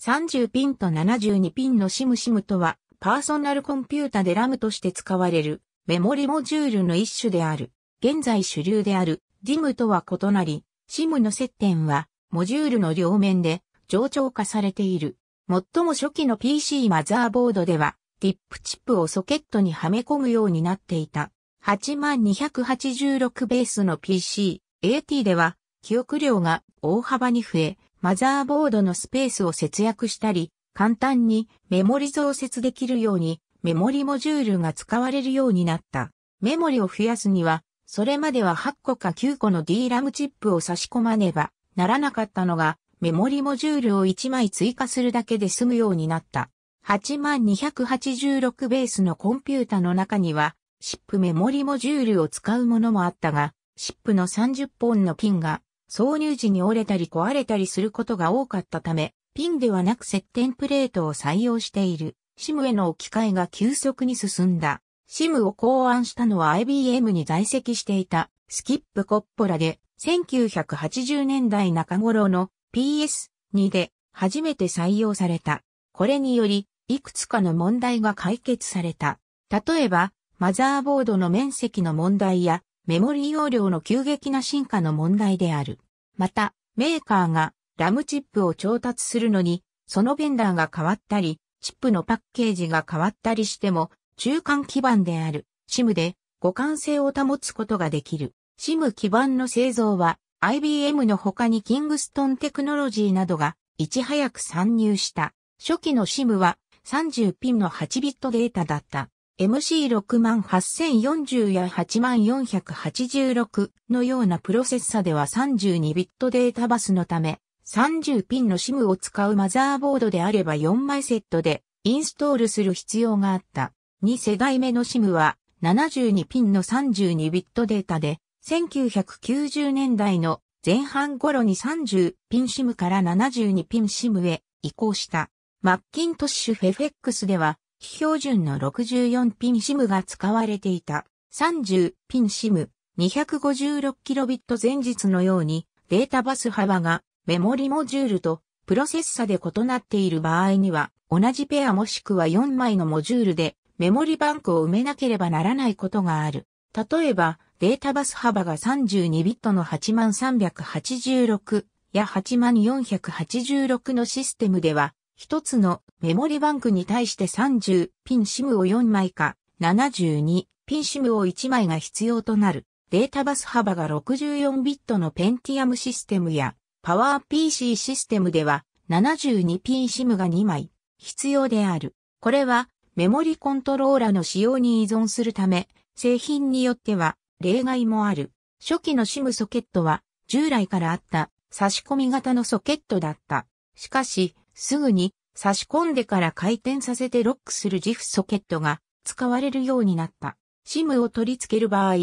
30ピンと72ピンのシムシムとは、パーソナルコンピュータでラムとして使われるメモリモジュールの一種である。現在主流である DIM とは異なり、SIM の接点はモジュールの両面で冗長化されている。最も初期の PC マザーボードでは、ティップチップをソケットにはめ込むようになっていた。8286ベースの PC、AT では、記憶量が大幅に増え、マザーボードのスペースを節約したり、簡単にメモリ増設できるようにメモリモジュールが使われるようになった。メモリを増やすには、それまでは8個か9個の d ラ a m チップを差し込まねばならなかったのが、メモリモジュールを1枚追加するだけで済むようになった。8286ベースのコンピュータの中には、シップメモリモジュールを使うものもあったが、シップの30本のピンが挿入時に折れたり壊れたりすることが多かったため、ピンではなく接点プレートを採用している SIM への置き換えが急速に進んだ。SIM を考案したのは IBM に在籍していたスキップ・コッポラで1980年代中頃の PS2 で初めて採用された。これにより、いくつかの問題が解決された。例えば、マザーボードの面積の問題や、メモリ容量の急激な進化の問題である。また、メーカーがラムチップを調達するのに、そのベンダーが変わったり、チップのパッケージが変わったりしても、中間基盤である SIM で互換性を保つことができる。SIM 基盤の製造は IBM の他にキングストンテクノロジーなどがいち早く参入した。初期の SIM は30ピンの8ビットデータだった。MC68040 や8486のようなプロセッサでは32ビットデータバスのため、30ピンの SIM を使うマザーボードであれば4枚セットでインストールする必要があった。2世代目の SIM は72ピンの32ビットデータで、1990年代の前半頃に30ピン SIM から72ピン SIM へ移行した。マッキントッシュフェフェックスでは非標準の64ピン SIM が使われていた。30ピン SIM、256kb 前日のようにデータバス幅がメモリモジュールとプロセッサで異なっている場合には同じペアもしくは4枚のモジュールでメモリバンクを埋めなければならないことがある。例えばデータバス幅が32ビットの8386や8486のシステムでは一つのメモリバンクに対して30ピンシムを4枚か72ピンシムを1枚が必要となる。データバス幅が64ビットのペンティアムシステムやパワー p c システムでは72ピンシムが2枚必要である。これはメモリコントローラの使用に依存するため、製品によっては例外もある。初期のシムソケットは従来からあった差し込み型のソケットだった。しかし、すぐに差し込んでから回転させてロックするジフソケットが使われるようになった。シムを取り付ける場合、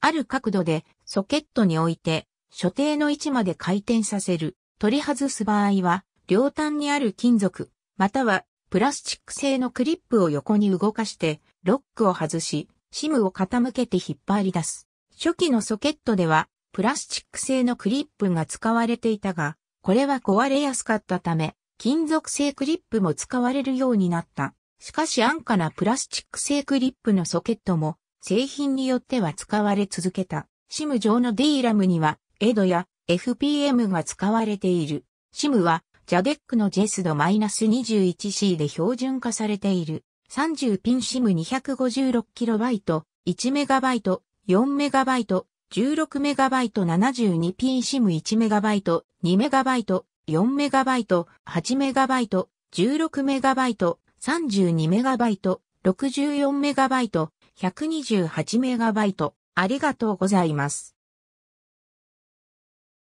ある角度でソケットに置いて所定の位置まで回転させる。取り外す場合は、両端にある金属、またはプラスチック製のクリップを横に動かして、ロックを外し、シムを傾けて引っ張り出す。初期のソケットでは、プラスチック製のクリップが使われていたが、これは壊れやすかったため、金属製クリップも使われるようになった。しかし安価なプラスチック製クリップのソケットも製品によっては使われ続けた。シム上の D ラムにはエドや FPM が使われている。シムはジャデックのジェスド -21C で標準化されている。30ピン SIM256KB、1MB、4MB、16MB、72ピン SIM1MB、2MB、4MB、8MB、16MB、32MB、64MB、128MB。ありがとうございます。